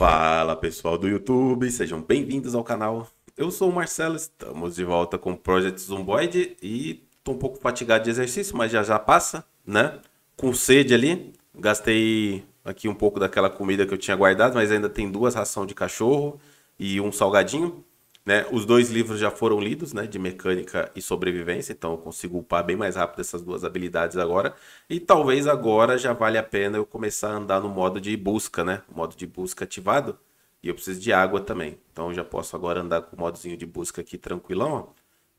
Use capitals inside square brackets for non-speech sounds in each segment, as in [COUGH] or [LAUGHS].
Fala pessoal do YouTube, sejam bem-vindos ao canal. Eu sou o Marcelo, estamos de volta com o Project Zomboid e tô um pouco fatigado de exercício, mas já já passa, né? Com sede ali, gastei aqui um pouco daquela comida que eu tinha guardado, mas ainda tem duas ração de cachorro e um salgadinho. Né? Os dois livros já foram lidos, né? De mecânica e sobrevivência, então eu consigo upar bem mais rápido essas duas habilidades agora. E talvez agora já vale a pena eu começar a andar no modo de busca, né? modo de busca ativado. E eu preciso de água também. Então eu já posso agora andar com o modozinho de busca aqui tranquilão, ó.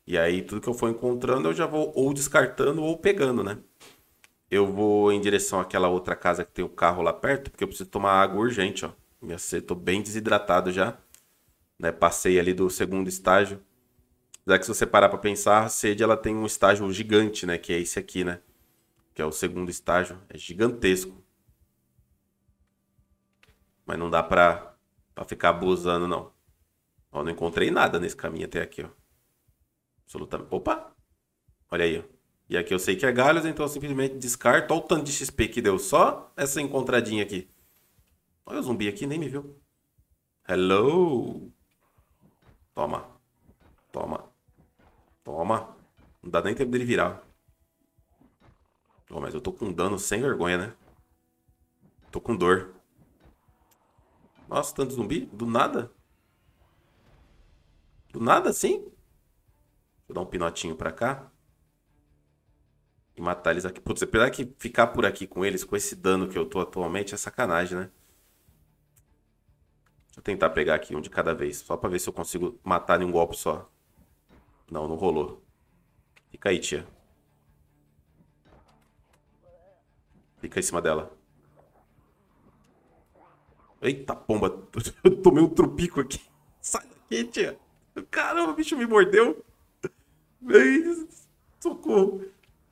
E aí tudo que eu for encontrando eu já vou ou descartando ou pegando, né? Eu vou em direção àquela outra casa que tem o um carro lá perto, porque eu preciso tomar água urgente, ó. minha sei, tô bem desidratado já né? Passei ali do segundo estágio. Já que se você parar para pensar, a sede ela tem um estágio gigante, né? Que é esse aqui, né? Que é o segundo estágio, é gigantesco. Mas não dá para para ficar abusando não. Ó, não encontrei nada nesse caminho até aqui, ó. Absolutamente. Opa. Olha aí, ó. E aqui eu sei que é galhos, então eu simplesmente descarto. Olha o tanto de XP que deu só essa encontradinha aqui. Olha o zumbi aqui, nem me viu. Hello! Toma. Toma. Toma. Não dá nem tempo dele virar. mas eu tô com dano sem vergonha, né? Tô com dor. Nossa, tanto zumbi? Do nada? Do nada, assim? Deixa eu dar um pinotinho pra cá. E matar eles aqui. Putz, apesar que ficar por aqui com eles, com esse dano que eu tô atualmente, é sacanagem, né? Deixa eu tentar pegar aqui um de cada vez, só pra ver se eu consigo matar em um golpe só. Não, não rolou. Fica aí, tia. Fica em cima dela. Eita pomba, [LAUGHS] eu tomei um trupico aqui. Sai daqui, tia. Caramba, o bicho me mordeu. Ei, socorro.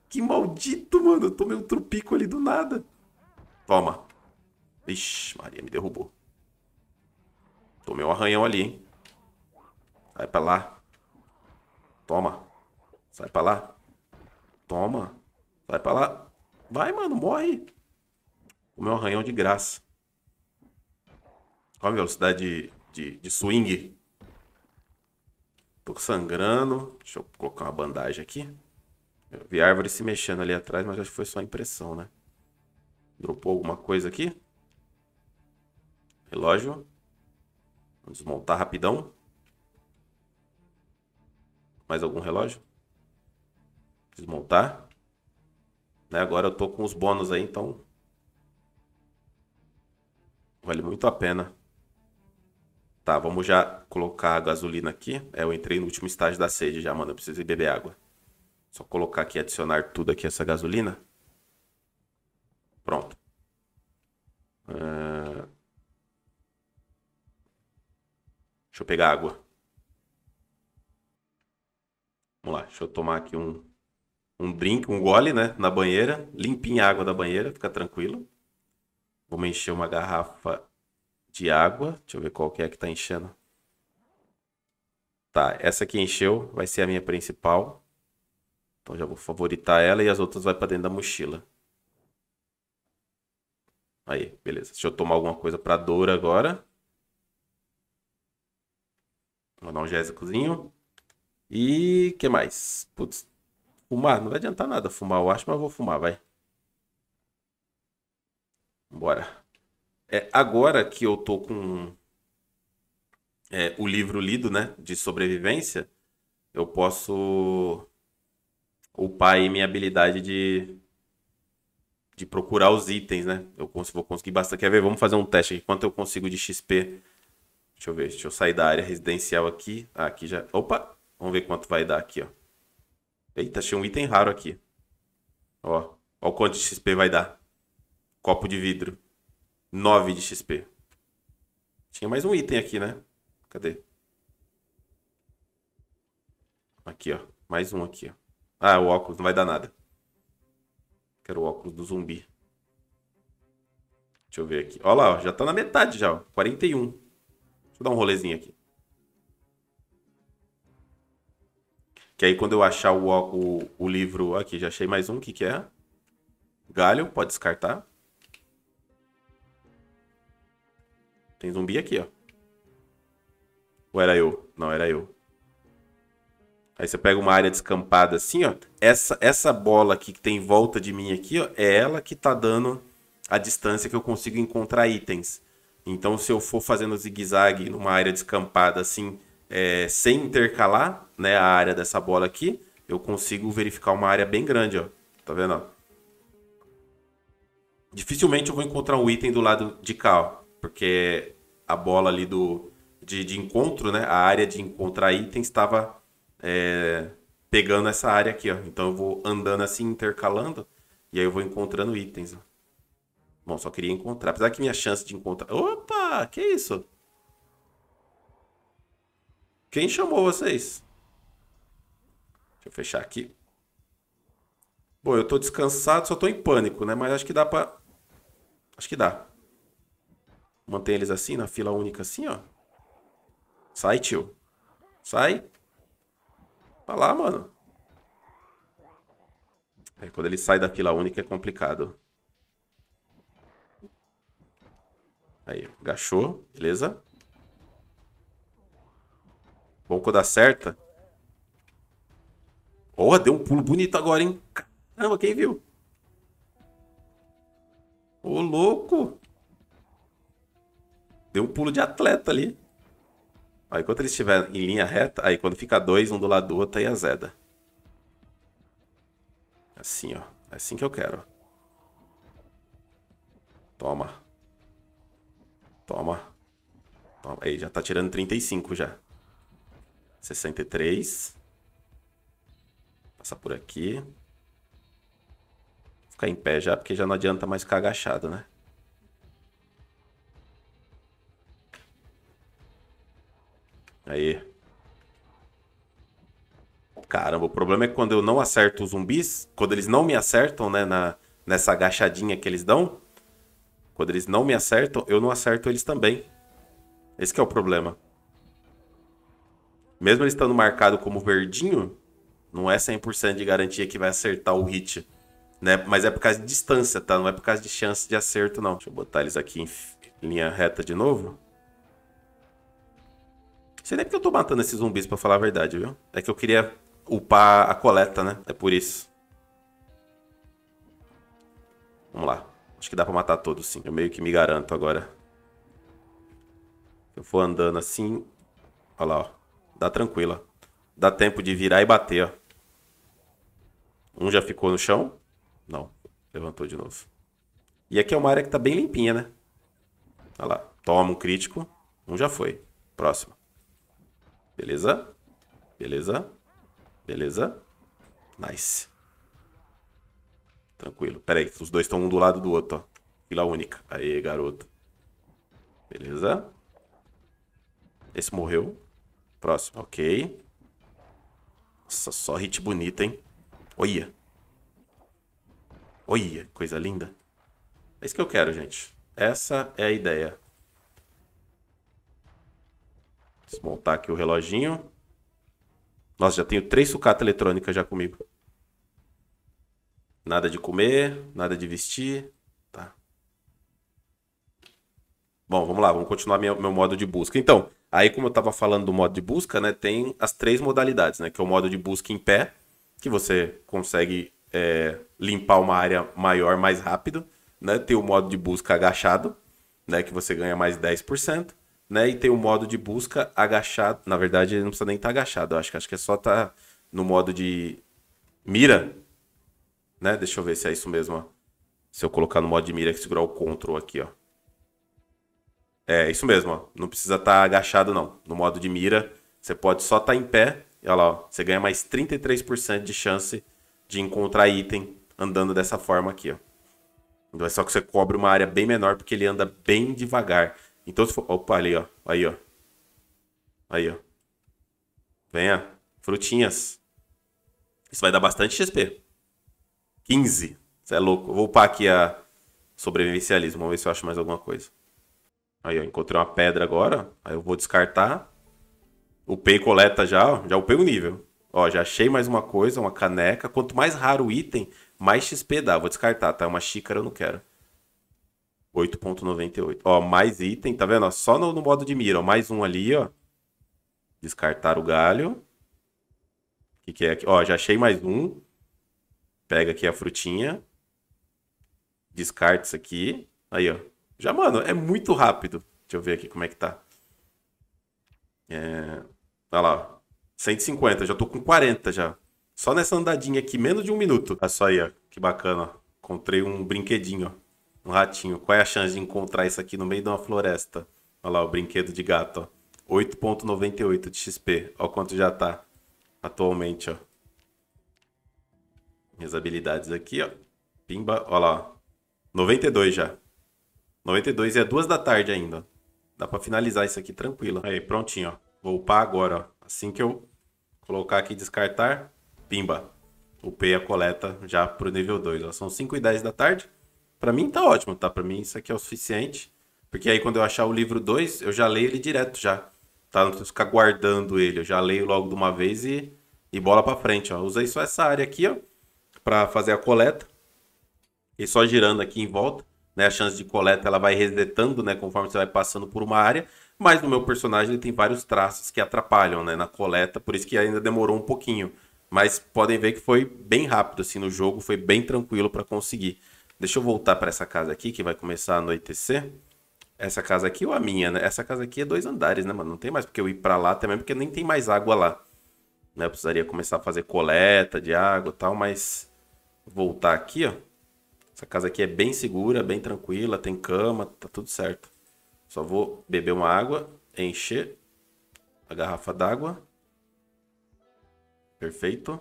Que maldito, mano. Eu tomei um trupico ali do nada. Toma. Ixi, Maria, me derrubou. Tomei um arranhão ali, hein? Sai pra lá. Toma. Sai pra lá. Toma. Sai pra lá. Vai, mano, morre. Tomei um arranhão de graça. Olha a velocidade de, de, de swing. Tô sangrando. Deixa eu colocar uma bandagem aqui. Eu vi árvore se mexendo ali atrás, mas acho que foi só impressão, né? Dropou alguma coisa aqui? Relógio. Vamos desmontar rapidão. Mais algum relógio? Desmontar. Né? Agora eu tô com os bônus aí, então. Vale muito a pena. Tá, vamos já colocar a gasolina aqui. É, eu entrei no último estágio da sede já, mano. Eu preciso beber água. Só colocar aqui, adicionar tudo aqui, essa gasolina. Pronto. É... Deixa eu pegar água. Vamos lá, deixa eu tomar aqui um, um drink, um gole, né? Na banheira. Limpinha a água da banheira, fica tranquilo. Vamos encher uma garrafa de água. Deixa eu ver qual que é que tá enchendo. Tá, essa aqui encheu, vai ser a minha principal. Então já vou favoritar ela e as outras vai para dentro da mochila. Aí, beleza. Deixa eu tomar alguma coisa para dor agora. Um analgésicozinho. E que mais? Putz, fumar? Não vai adiantar nada fumar, eu acho, mas vou fumar, vai. Bora. É, agora que eu tô com é, o livro lido, né, de sobrevivência, eu posso upar aí minha habilidade de, de procurar os itens, né? Eu vou conseguir bastante. Quer ver? Vamos fazer um teste aqui. Quanto eu consigo de XP Deixa eu ver, deixa eu sair da área residencial aqui. Ah, aqui já. Opa! Vamos ver quanto vai dar aqui, ó. Eita, achei um item raro aqui. Ó, ó o quanto de XP vai dar. Copo de vidro. 9 de XP. Tinha mais um item aqui, né? Cadê? Aqui, ó. Mais um aqui, ó. Ah, o óculos não vai dar nada. Quero o óculos do zumbi. Deixa eu ver aqui. Olha lá, ó. Já tá na metade já, ó. 41. Vou dar um rolezinho aqui. Que aí quando eu achar o, o, o livro... Aqui, já achei mais um. O que que é? Galho, pode descartar. Tem zumbi aqui, ó. Ou era eu? Não, era eu. Aí você pega uma área descampada assim, ó. Essa, essa bola aqui que tem em volta de mim aqui, ó, é ela que tá dando a distância que eu consigo encontrar itens. Então, se eu for fazendo zigue-zague numa área descampada assim, é, sem intercalar né, a área dessa bola aqui, eu consigo verificar uma área bem grande, ó. Tá vendo? Ó? Dificilmente eu vou encontrar um item do lado de cá, ó, porque a bola ali do, de, de encontro, né, a área de encontrar itens estava é, pegando essa área aqui, ó. Então eu vou andando assim, intercalando, e aí eu vou encontrando itens, ó. Bom, só queria encontrar. Apesar que minha chance de encontrar... Opa, que isso? Quem chamou vocês? Deixa eu fechar aqui. Bom, eu tô descansado, só tô em pânico, né? Mas acho que dá pra... Acho que dá. Mantém eles assim, na fila única assim, ó. Sai, tio. Sai. vai lá, mano. É, quando ele sai da fila única é complicado. Aí, agachou. Beleza. Bom que dá acerta. Ó, oh, deu um pulo bonito agora, hein? Caramba, quem viu? Ô, oh, louco! Deu um pulo de atleta ali. Aí, enquanto ele estiver em linha reta, aí quando fica dois, um do lado do outro, aí azeda. Assim, ó. É assim que eu quero. Toma. Toma. Toma. Aí, já tá tirando 35 já. 63. Passar por aqui. Ficar em pé já, porque já não adianta mais ficar agachado, né? Aí. Caramba, o problema é que quando eu não acerto os zumbis, quando eles não me acertam, né, na, nessa agachadinha que eles dão, quando eles não me acertam, eu não acerto eles também. Esse é o problema. Mesmo ele estando marcado como verdinho, não é 100% de garantia que vai acertar o hit. Né? Mas é por causa de distância, tá? Não é por causa de chance de acerto, não. Deixa eu botar eles aqui em linha reta de novo. Não sei nem porque eu tô matando esses zumbis, pra falar a verdade, viu? É que eu queria upar a coleta, né? É por isso. Vamos lá. Acho que dá pra matar todos, sim. Eu meio que me garanto agora. Eu vou andando assim. Olha lá, ó. Dá tranquila. Dá tempo de virar e bater, ó. Um já ficou no chão? Não. Levantou de novo. E aqui é uma área que tá bem limpinha, né? Olha lá. Toma um crítico. Um já foi. Próximo. Beleza? Beleza? Beleza? Nice. Tranquilo. Pera aí, os dois estão um do lado do outro, ó. Fila única. Aê, garoto. Beleza. Esse morreu. Próximo, ok. Nossa, só hit bonita, hein? Olha. Olha, coisa linda. É isso que eu quero, gente. Essa é a ideia. Desmontar aqui o reloginho. Nossa, já tenho três sucata eletrônicas já comigo. Nada de comer, nada de vestir. Tá. Bom, vamos lá, vamos continuar minha, meu modo de busca. Então, aí como eu estava falando do modo de busca, né, tem as três modalidades, né, que é o modo de busca em pé, que você consegue é, limpar uma área maior mais rápido, né, tem o modo de busca agachado, né, que você ganha mais 10%, né, e tem o modo de busca agachado, na verdade ele não precisa nem estar tá agachado, acho, acho que é só estar tá no modo de mira, né? Deixa eu ver se é isso mesmo, ó. Se eu colocar no modo de mira que segurar o Ctrl aqui, ó. É, isso mesmo, ó. Não precisa estar tá agachado, não. No modo de mira, você pode só estar tá em pé. E olha lá, ó. Você ganha mais 33% de chance de encontrar item andando dessa forma aqui, ó. Então é só que você cobre uma área bem menor, porque ele anda bem devagar. Então se for... Opa, ali, ó. Aí, ó. Aí, ó. Venha. Frutinhas. Isso vai dar bastante XP. 15. Você é louco. Eu vou upar aqui a sobrevivencialismo. Vamos ver se eu acho mais alguma coisa. Aí, ó. Encontrei uma pedra agora. Aí eu vou descartar. Upei coleta já, ó. Já upei o nível. Ó, já achei mais uma coisa, uma caneca. Quanto mais raro o item, mais XP dá. Vou descartar, tá? É uma xícara eu não quero. 8.98. Ó, mais item, tá vendo? Ó, só no, no, modo de mira. Ó, mais um ali, ó. Descartar o galho. O que, que é aqui? Ó, já achei mais um. Pega aqui a frutinha. Descarta isso aqui. Aí, ó. Já, mano, é muito rápido. Deixa eu ver aqui como é que tá. É... Olha tá lá, ó. 150, já tô com 40 já. Só nessa andadinha aqui, menos de um minuto. Olha só aí, ó. Que bacana, ó. Encontrei um brinquedinho, ó. Um ratinho. Qual é a chance de encontrar isso aqui no meio de uma floresta? Olha lá, o brinquedo de gato, ó. 8.98 de XP. Olha quanto já tá atualmente, ó. Minhas habilidades aqui, ó. Pimba, ó lá. 92 já. 92 e é duas da tarde ainda. Dá pra finalizar isso aqui tranquilo. Aí, prontinho, ó. Vou upar agora, ó. Assim que eu colocar aqui descartar, pimba. Upei a coleta já pro nível 2, ó. São 5 e 10 da tarde. Pra mim tá ótimo, tá? Pra mim isso aqui é o suficiente. Porque aí quando eu achar o livro 2, eu já leio ele direto já. Tá? Não preciso ficar guardando ele. Eu já leio logo de uma vez e, e bola pra frente, ó. Usei só essa área aqui, ó para fazer a coleta. E só girando aqui em volta, né? A chance de coleta ela vai resetando, né? Conforme você vai passando por uma área. Mas no meu personagem ele tem vários traços que atrapalham, né? Na coleta, por isso que ainda demorou um pouquinho. Mas podem ver que foi bem rápido, assim, no jogo. Foi bem tranquilo para conseguir. Deixa eu voltar para essa casa aqui, que vai começar a anoitecer. Essa casa aqui ou a minha, né? Essa casa aqui é dois andares, né, mano? Não tem mais porque eu ir para lá também, porque nem tem mais água lá. Né? Eu precisaria começar a fazer coleta de água e tal, mas voltar aqui, ó. Essa casa aqui é bem segura, bem tranquila, tem cama, tá tudo certo. Só vou beber uma água, encher a garrafa d'água. Perfeito.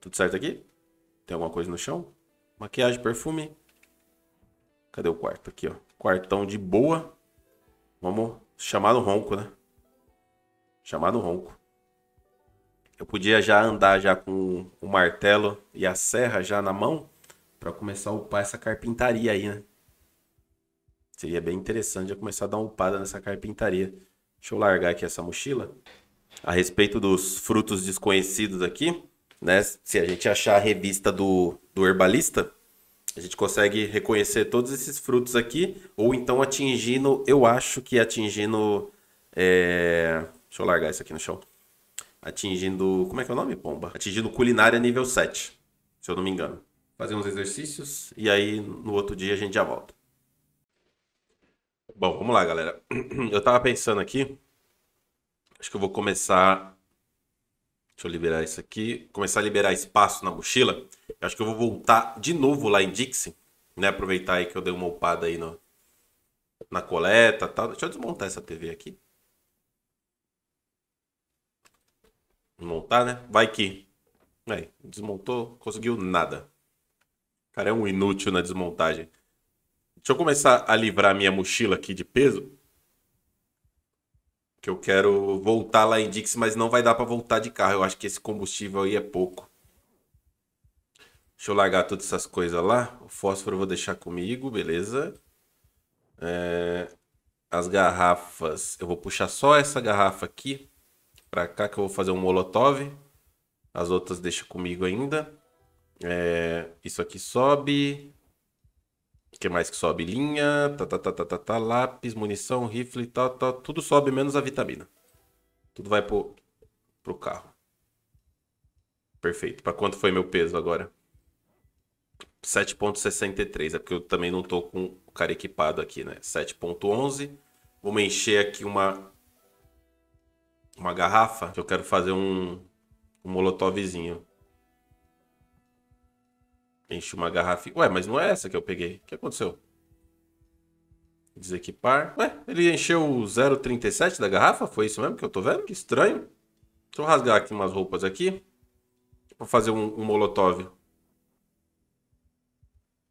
Tudo certo aqui? Tem alguma coisa no chão? Maquiagem, perfume. Cadê o quarto? Aqui, ó. Quartão de boa. Vamos chamar no ronco, né? Chamar no ronco eu podia já andar já com o martelo e a serra já na mão para começar a upar essa carpintaria aí, né? Seria bem interessante já começar a dar uma upada nessa carpintaria. Deixa eu largar aqui essa mochila. A respeito dos frutos desconhecidos aqui, né? Se a gente achar a revista do, do herbalista, a gente consegue reconhecer todos esses frutos aqui, ou então atingindo, eu acho que atingindo. É... Deixa eu largar isso aqui no chão atingindo. Como é que é o nome, Pomba? Atingindo culinária nível 7, se eu não me engano. Fazer uns exercícios e aí no outro dia a gente já volta. Bom, vamos lá, galera. [CLEARS THROAT] Eu tava pensando aqui. Acho que eu vou começar. Deixa eu liberar isso aqui. Começar a liberar espaço na mochila. Eu acho que eu vou voltar de novo lá em Dixie. Né? Aproveitar aí que eu dei uma upada aí no, na coleta tal. Deixa eu desmontar essa TV aqui. montar, né? Vai que. Aí, desmontou, conseguiu nada. Cara, é um inútil na desmontagem. Deixa eu começar a livrar minha mochila aqui de peso. Que eu quero voltar lá em Dix, mas não vai dar para voltar de carro. Eu acho que esse combustível aí é pouco. Deixa eu largar todas essas coisas lá. O fósforo eu vou deixar comigo, beleza. É... As garrafas. Eu vou puxar só essa garrafa aqui para cá que eu vou fazer um molotov. As outras deixa comigo ainda. É, isso aqui sobe. O que mais que sobe? Linha, tá, tá, tá, tá, tá, tá, lápis, munição, rifle, tá, tá. Tudo sobe, menos a vitamina. Tudo vai pro, pro carro. Perfeito. Para quanto foi meu peso agora? 7.63, é porque eu também não tô com o cara equipado aqui, né? 7.11. Vamos encher aqui uma uma garrafa que eu quero fazer um, um molotovzinho. Enche uma garrafa. Ué, mas não é essa que eu peguei. O que aconteceu? Desequipar. Ué, ele encheu 0,37 da garrafa? Foi isso mesmo que eu tô vendo? Que estranho. Deixa eu rasgar aqui umas roupas aqui. Vou fazer um, um molotov.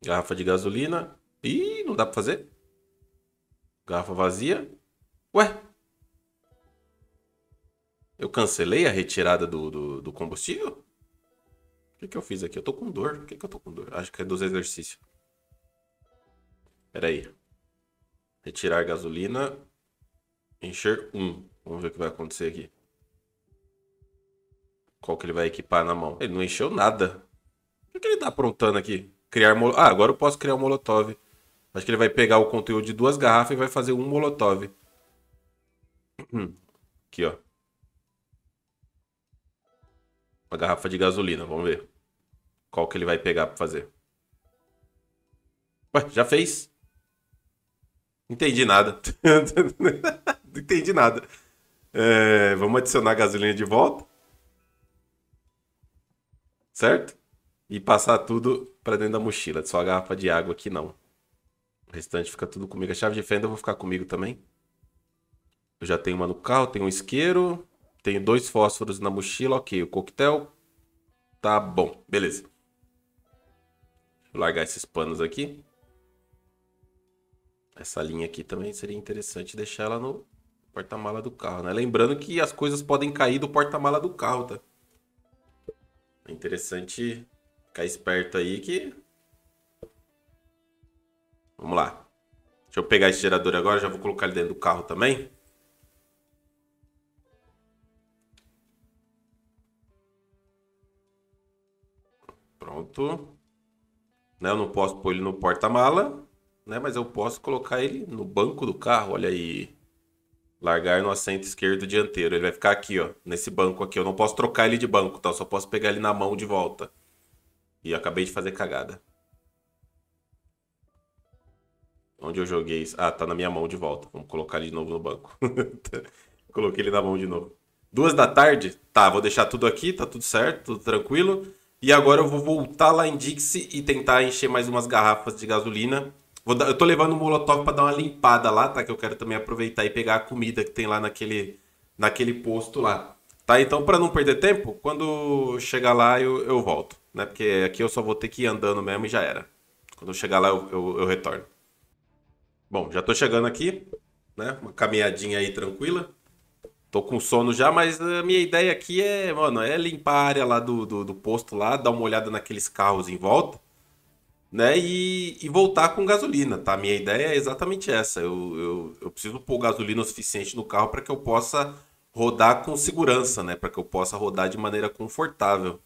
Garrafa de gasolina. Ih, não dá pra fazer. Garrafa vazia. Ué, eu cancelei a retirada do, do, do combustível? O que, que eu fiz aqui? Eu tô com dor. Por que, que eu tô com dor? Acho que é dos exercícios. Pera aí. Retirar gasolina. Encher um. Vamos ver o que vai acontecer aqui. Qual que ele vai equipar na mão? Ele não encheu nada. O que, que ele tá aprontando aqui? Criar molotov. Ah, agora eu posso criar um molotov. Acho que ele vai pegar o conteúdo de duas garrafas e vai fazer um molotov. Hum. Aqui, ó. Uma garrafa de gasolina, vamos ver. Qual que ele vai pegar pra fazer. Ué, já fez? Entendi nada. [LAUGHS] Não entendi nada. É, vamos adicionar gasolina de volta. Certo? E passar tudo para dentro da mochila. Só a garrafa de água aqui não. O restante fica tudo comigo. A chave de fenda eu vou ficar comigo também. Eu já tenho uma no carro, tenho um isqueiro. Tenho dois fósforos na mochila, ok. O coquetel tá bom, beleza. Vou largar esses panos aqui. Essa linha aqui também seria interessante deixar ela no porta-mala do carro, né? Lembrando que as coisas podem cair do porta-mala do carro, tá? É interessante ficar esperto aí que... Vamos lá. Deixa eu pegar esse gerador agora, já vou colocar ele dentro do carro também. Pronto. Né, eu não posso pôr ele no porta-mala, né? Mas eu posso colocar ele no banco do carro, olha aí. Largar no assento esquerdo dianteiro. Ele vai ficar aqui, ó, nesse banco aqui. Eu não posso trocar ele de banco, tá? Eu só posso pegar ele na mão de volta. E acabei de fazer cagada. Onde eu joguei isso? Ah, tá na minha mão de volta. Vamos colocar ele de novo no banco. [LAUGHS] Coloquei ele na mão de novo. Duas da tarde? Tá, vou deixar tudo aqui, tá tudo certo, tudo tranquilo. E agora eu vou voltar lá em Dixie e tentar encher mais umas garrafas de gasolina. Dar, eu tô levando o molotov para dar uma limpada lá, tá? Que eu quero também aproveitar e pegar a comida que tem lá naquele, naquele posto lá. Tá? Então, para não perder tempo, quando chegar lá eu, eu volto, né? Porque aqui eu só vou ter que ir andando mesmo e já era. Quando eu chegar lá eu, eu, eu retorno. Bom, já tô chegando aqui, né? Uma caminhadinha aí tranquila. Tô com sono já, mas a minha ideia aqui é, mano, é limpar a área lá do, do, do posto lá, dar uma olhada naqueles carros em volta, né? E, e voltar com gasolina, tá? Minha ideia é exatamente essa. Eu, eu, eu preciso pôr gasolina o suficiente no carro para que eu possa rodar com segurança, né? Para que eu possa rodar de maneira confortável.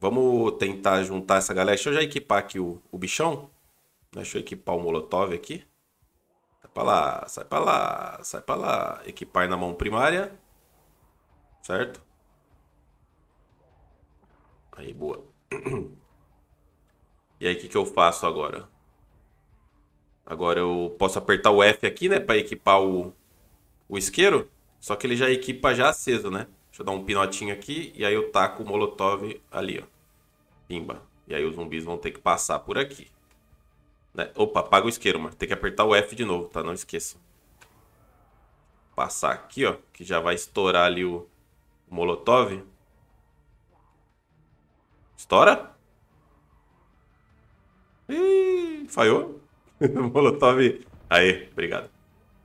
Vamos tentar juntar essa galera. Deixa eu já equipar aqui o, o bichão. Deixa eu equipar o Molotov aqui pra lá, sai pra lá, sai pra lá. Equipar na mão primária. Certo? Aí, boa. [CLEARS THROAT] E aí, o que, que eu faço agora? Agora eu posso apertar o F aqui, né? Pra equipar o, o isqueiro. Só que ele já equipa já aceso, né? Deixa eu dar um pinotinho aqui e aí eu taco o molotov ali, ó. Pimba. E aí os zumbis vão ter que passar por aqui. Né? Opa, apaga o isqueiro, mano. Tem que apertar o F de novo, tá? Não esqueça. Passar aqui, ó. Que já vai estourar ali o, o molotov. Estoura. Ih, falhou. [LAUGHS] molotov. Aí, obrigado.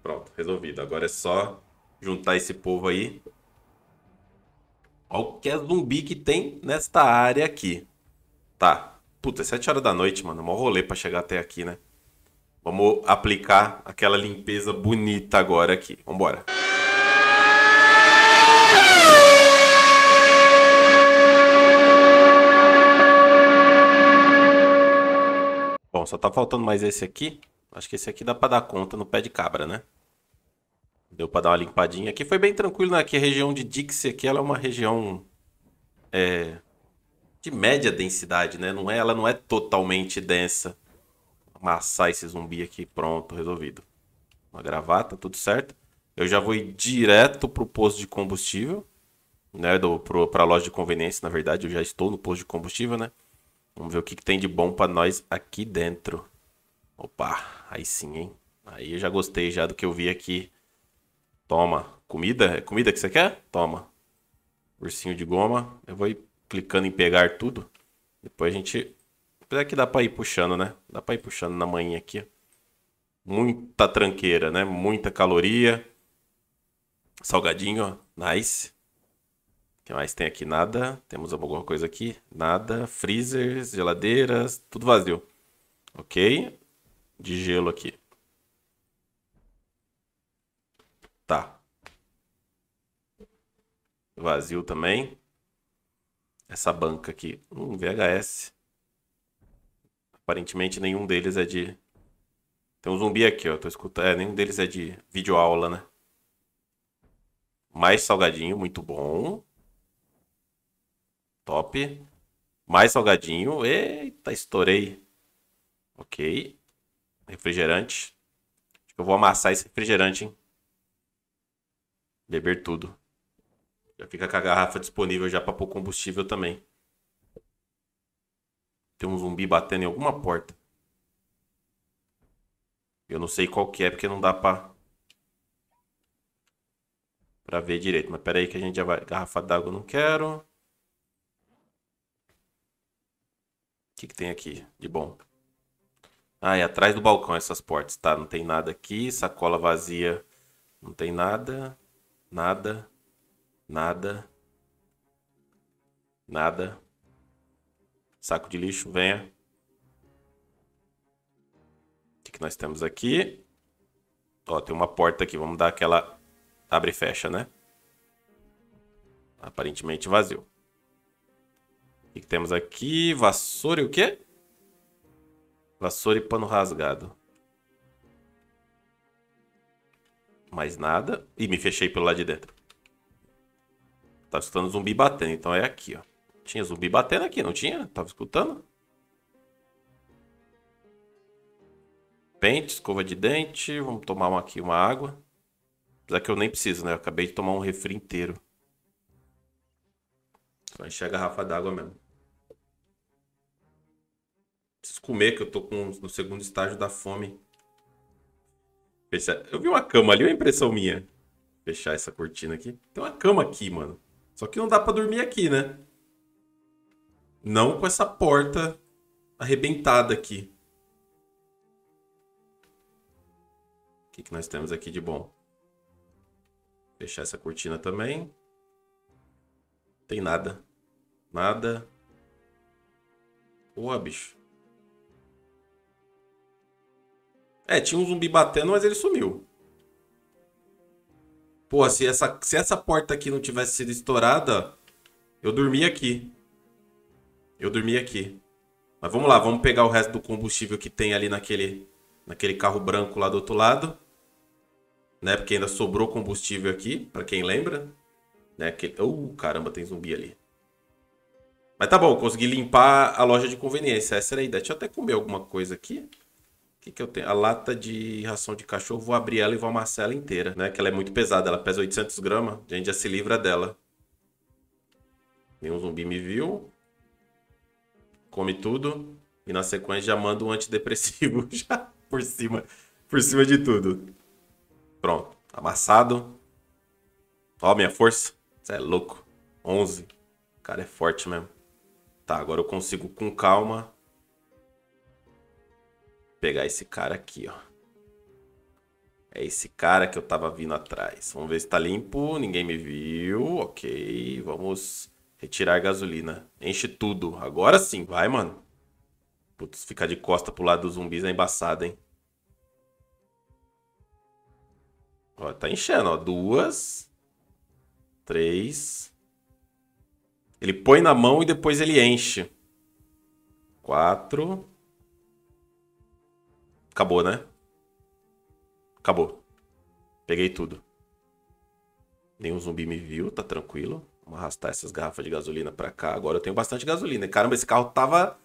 Pronto, resolvido. Agora é só juntar esse povo aí. Olha o que é zumbi que tem nesta área aqui. Tá, Puta, 7 é horas da noite, mano. É mó rolê pra chegar até aqui, né? Vamos aplicar aquela limpeza bonita agora aqui. Vambora. Bom, só tá faltando mais esse aqui. Acho que esse aqui dá pra dar conta no pé de cabra, né? Deu pra dar uma limpadinha. Aqui foi bem tranquilo, né? Aqui a região de Dixie aqui, ela é uma região... É, de média densidade, né? Não é, ela não é totalmente densa. Amassar esse zumbi aqui, pronto, resolvido. Uma gravata, tudo certo. Eu já vou direto pro posto de combustível, né? Do, pro, pra loja de conveniência, na verdade, eu já estou no posto de combustível, né? Vamos ver o que, que tem de bom para nós aqui dentro. Opa, aí sim, hein? Aí eu já gostei já do que eu vi aqui. Toma. Comida? É comida que você quer? Toma. Ursinho de goma. Eu vou ir clicando em pegar tudo. Depois a gente... Apesar que dá para ir puxando, né? Dá para ir puxando na manhã aqui. Muita tranqueira, né? Muita caloria. Salgadinho, ó. Nice. O que mais tem aqui? Nada. Temos alguma coisa aqui? Nada. Freezers, geladeiras, tudo vazio. Ok. De gelo aqui. Tá. Vazio também essa banca aqui? Um VHS. Aparentemente nenhum deles é de. Tem um zumbi aqui, ó. Tô escutando. É, nenhum deles é de videoaula, né? Mais salgadinho, muito bom. Top. Mais salgadinho. Eita, estourei. Ok. Refrigerante. Acho que eu vou amassar esse refrigerante, hein? Beber tudo. Já fica com a garrafa disponível já para pôr combustível também. Tem um zumbi batendo em alguma porta. Eu não sei qual que é, porque não dá pra... Pra ver direito. Mas pera aí que a gente já vai... Garrafa d'água não quero. O que que tem aqui de bom? Ah, é atrás do balcão essas portas, tá? Não tem nada aqui. Sacola vazia. Não tem nada. Nada. Nada. Nada. Saco de lixo, venha. O que, que nós temos aqui? Ó, tem uma porta aqui. Vamos dar aquela abre e fecha, né? Aparentemente vazio. O que, que temos aqui? Vassoura e o quê? Vassoura e pano rasgado. Mais nada. e me fechei pelo lado de dentro. Tá escutando zumbi batendo, então é aqui, ó. Tinha zumbi batendo aqui, não tinha? Tava escutando? Pente, escova de dente. Vamos tomar uma, aqui uma água. Apesar que eu nem preciso, né? Eu acabei de tomar um refri inteiro. Só encher a garrafa d'água mesmo. Preciso comer, que eu tô com, no segundo estágio da fome. Fechar. Eu vi uma cama ali, é impressão minha? Fechar essa cortina aqui. Tem uma cama aqui, mano. Só que não dá para dormir aqui, né? Não com essa porta arrebentada aqui. O que, que nós temos aqui de bom? Fechar essa cortina também. Tem nada. Nada. Boa, bicho. É, tinha um zumbi batendo, mas ele sumiu. Pô, se essa, se essa porta aqui não tivesse sido estourada, eu dormia aqui. Eu dormia aqui. Mas vamos lá, vamos pegar o resto do combustível que tem ali naquele, naquele carro branco lá do outro lado. Né? Porque ainda sobrou combustível aqui, para quem lembra. Né? Aquele... Uh, caramba, tem zumbi ali. Mas tá bom, consegui limpar a loja de conveniência. Essa era a ideia. Deixa eu até comer alguma coisa aqui que, que eu tenho? A lata de ração de cachorro, vou abrir ela e vou amassar ela inteira, né? Que ela é muito pesada, ela pesa 800 gramas, a gente já se livra dela. Nenhum zumbi me viu. Come tudo. E na sequência já manda um antidepressivo [LAUGHS] já por cima, por cima de tudo. Pronto, amassado. Ó minha força, você é louco. 11. O cara é forte mesmo. Tá, agora eu consigo com calma pegar esse cara aqui, ó. É esse cara que eu tava vindo atrás. Vamos ver se tá limpo. Ninguém me viu. Ok. Vamos retirar gasolina. Enche tudo. Agora sim. Vai, mano. Putz, ficar de costa pro lado dos zumbis é embaçado, hein? Ó, tá enchendo, ó. Duas. Três. Ele põe na mão e depois ele enche. Quatro. Acabou, né? Acabou. Peguei tudo. Nenhum zumbi me viu, tá tranquilo. Vamos arrastar essas garrafas de gasolina pra cá. Agora eu tenho bastante gasolina. Caramba, esse carro tava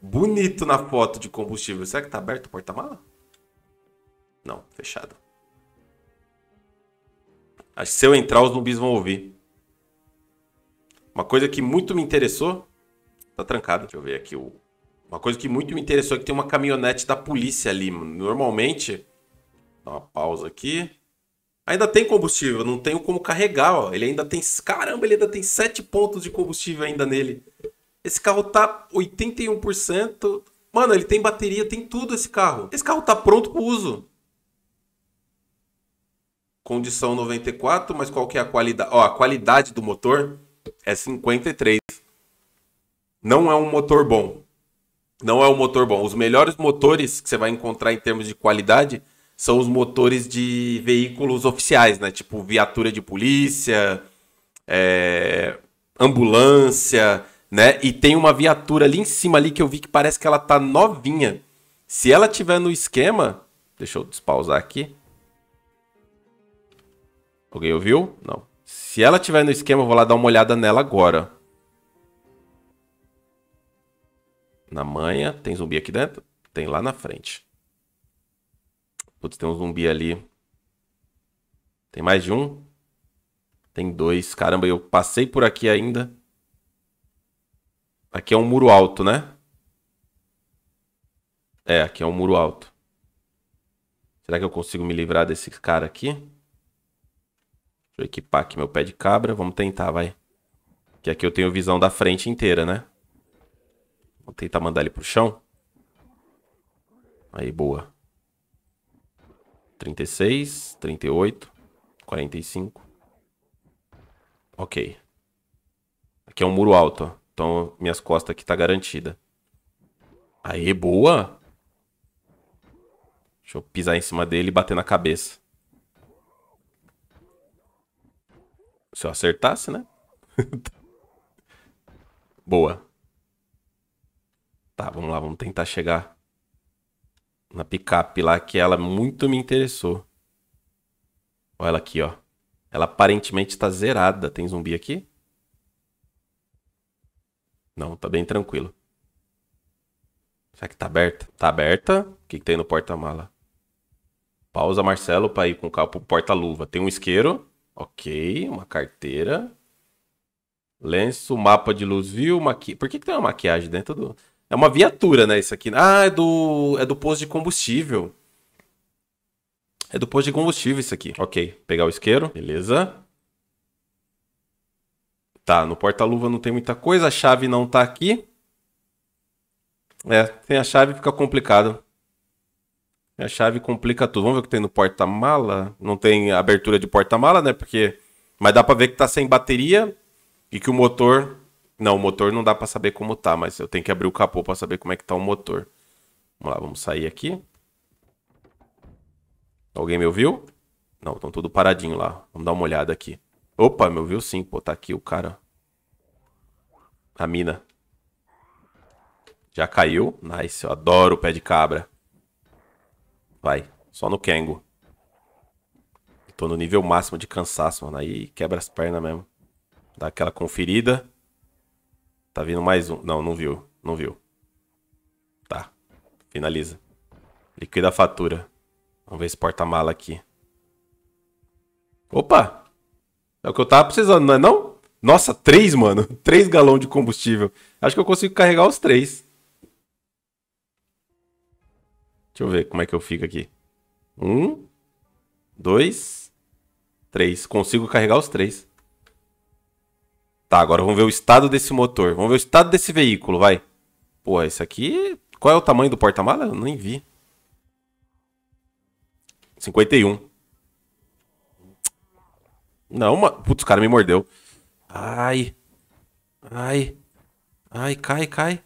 bonito na foto de combustível. Será que tá aberto o porta-mala? Não, fechado. Acho que se eu entrar, os zumbis vão ouvir. Uma coisa que muito me interessou. Tá trancado. Deixa eu ver aqui o uma coisa que muito me interessou é que tem uma caminhonete da polícia ali. Normalmente. Dá uma pausa aqui. Ainda tem combustível, não tenho como carregar, ó. Ele ainda tem. Caramba, ele ainda tem 7 pontos de combustível ainda nele. Esse carro tá 81%. Mano, ele tem bateria, tem tudo esse carro. Esse carro tá pronto pro uso. Condição 94, mas qual que é a qualidade? Ó, a qualidade do motor é 53. Não é um motor bom. Não é um motor bom. Os melhores motores que você vai encontrar em termos de qualidade são os motores de veículos oficiais, né? Tipo viatura de polícia, é... ambulância, né? E tem uma viatura ali em cima ali que eu vi que parece que ela tá novinha. Se ela tiver no esquema, deixa eu despausar aqui. Alguém ouviu? Não. Se ela tiver no esquema, eu vou lá dar uma olhada nela agora. Na manha, tem zumbi aqui dentro? Tem lá na frente. Putz, tem um zumbi ali. Tem mais de um? Tem dois. Caramba, eu passei por aqui ainda. Aqui é um muro alto, né? É, aqui é um muro alto. Será que eu consigo me livrar desse cara aqui? Deixa eu equipar aqui meu pé de cabra. Vamos tentar, vai. Que aqui eu tenho visão da frente inteira, né? Vou tentar mandar ele pro chão. Aí, boa. 36, 38, 45. Ok. Aqui é um muro alto, ó. Então minhas costas aqui tá garantida. Aí, boa! Deixa eu pisar em cima dele e bater na cabeça. Se eu acertasse, né? [LAUGHS] boa. Tá, vamos lá, vamos tentar chegar na picape lá que ela muito me interessou. Olha ela aqui, ó. Ela aparentemente tá zerada. Tem zumbi aqui? Não, tá bem tranquilo. Será que tá aberta? Tá aberta. O que, que tem no porta-mala? Pausa, Marcelo, pra ir com o carro pro porta-luva. Tem um isqueiro. Ok, uma carteira. Lenço, mapa de luz, viu? Maqui... Por que, que tem uma maquiagem dentro do... É uma viatura, né? Isso aqui. Ah, é do, é do posto de combustível. É do posto de combustível isso aqui. Ok, pegar o isqueiro. Beleza. Tá, no porta-luva não tem muita coisa. A chave não tá aqui. É, tem a chave fica complicado. A chave complica tudo. Vamos ver o que tem no porta-mala. Não tem abertura de porta-mala, né? Porque... Mas dá pra ver que tá sem bateria e que o motor não, o motor não dá para saber como tá, mas eu tenho que abrir o capô para saber como é que tá o motor. Vamos lá, vamos sair aqui. Alguém me ouviu? Não, estão tudo paradinho lá. Vamos dar uma olhada aqui. Opa, me ouviu sim. Pô, tá aqui o cara. A mina. Já caiu. Nice, eu adoro o pé de cabra. Vai, só no Kengo. Tô no nível máximo de cansaço, mano. Aí quebra as pernas mesmo. Dá aquela conferida. Tá vindo mais um. Não, não viu. Não viu. Tá. Finaliza. Liquida a fatura. Vamos ver esse porta-mala aqui. Opa! É o que eu tava precisando, não é não? Nossa, três, mano. [LAUGHS] Três galões de combustível. Acho que eu consigo carregar os três. Deixa eu ver como é que eu fico aqui. Um, dois, três. Consigo carregar os três. Tá, agora vamos ver o estado desse motor. Vamos ver o estado desse veículo, vai. Pô, esse aqui... Qual é o tamanho do porta-mala? Eu nem vi. 51. Não, uma... Putz, o cara me mordeu. Ai. Ai. Ai, cai, cai.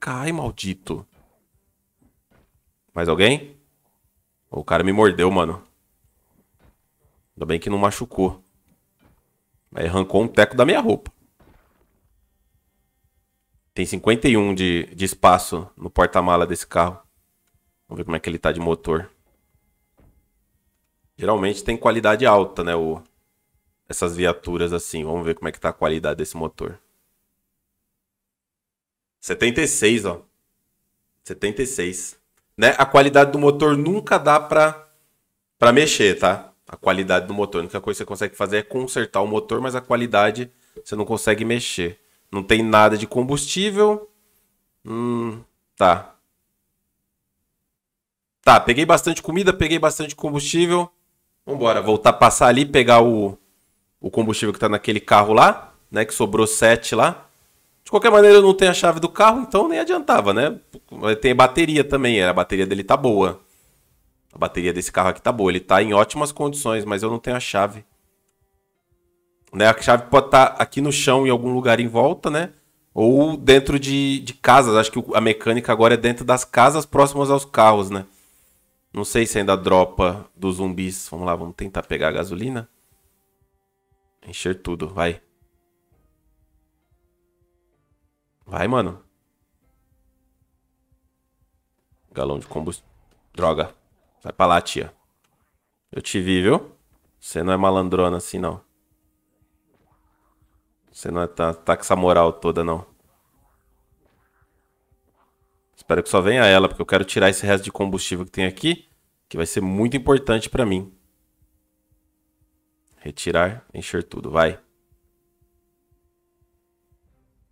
Cai, maldito. Mais alguém? O cara me mordeu, mano. Ainda bem que não machucou. Aí arrancou um teco da minha roupa. Tem 51 de, de espaço no porta-mala desse carro. Vamos ver como é que ele tá de motor. Geralmente tem qualidade alta, né? O, essas viaturas assim. Vamos ver como é que tá a qualidade desse motor. 76, ó. 76. Né? A qualidade do motor nunca dá para pra mexer, tá? a qualidade do motor. A única coisa que você consegue fazer é consertar o motor, mas a qualidade você não consegue mexer. Não tem nada de combustível. Hum, tá. Tá, peguei bastante comida, peguei bastante combustível. Vambora, voltar, passar ali, pegar o, o combustível que tá naquele carro lá, né? Que sobrou 7 lá. De qualquer maneira, eu não tenho a chave do carro, então nem adiantava, né? Tem bateria também, a bateria dele tá boa. A bateria desse carro aqui tá boa. Ele tá em ótimas condições, mas eu não tenho a chave. Né? A chave pode estar tá aqui no chão em algum lugar em volta, né? Ou dentro de, de casas. Acho que a mecânica agora é dentro das casas próximas aos carros, né? Não sei se ainda dropa dos zumbis. Vamos lá, vamos tentar pegar a gasolina. Encher tudo, vai. Vai, mano. Galão de combustível. Droga. Vai pra lá, tia. Eu te vi, viu? Você não é malandrona assim, não. Você não é, tá, tá com essa moral toda, não. Espero que só venha ela, porque eu quero tirar esse resto de combustível que tem aqui, que vai ser muito importante pra mim. Retirar, encher tudo, vai.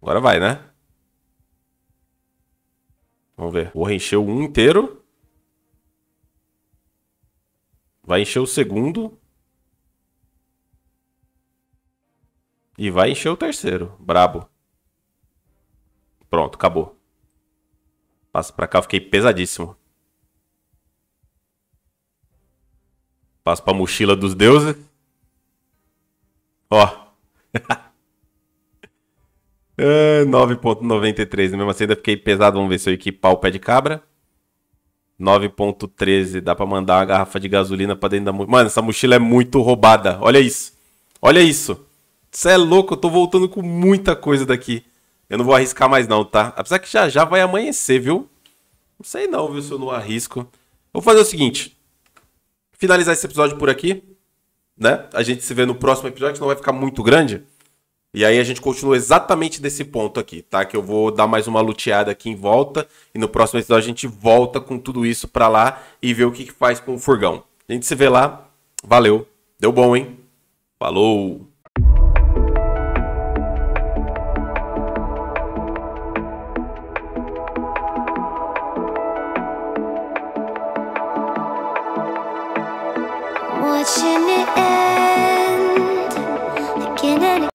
Agora vai, né? Vamos ver. Vou encher o um inteiro. Vai encher o segundo. E vai encher o terceiro. Brabo. Pronto, acabou. Passa pra cá, fiquei pesadíssimo. Passa pra mochila dos deuses. Ó. 9.93. [LAUGHS] É, Mesmo assim, ainda fiquei pesado. Vamos ver se eu equipar o pé de cabra. 9.13, dá para mandar uma garrafa de gasolina para dentro da mochila. Mano, essa mochila é muito roubada. Olha isso. Olha isso. Você é louco, eu tô voltando com muita coisa daqui. Eu não vou arriscar mais não, tá? Apesar que já já vai amanhecer, viu? Não sei não, viu, se eu não arrisco. Vou fazer o seguinte. Finalizar esse episódio por aqui, né? A gente se vê no próximo episódio, que não vai ficar muito grande. E aí a gente continua exatamente desse ponto aqui, tá? Que eu vou dar mais uma luteada aqui em volta e no próximo episódio a gente volta com tudo isso para lá e ver o que, que faz com o furgão. A gente se vê lá. Valeu. Deu bom, hein? Falou.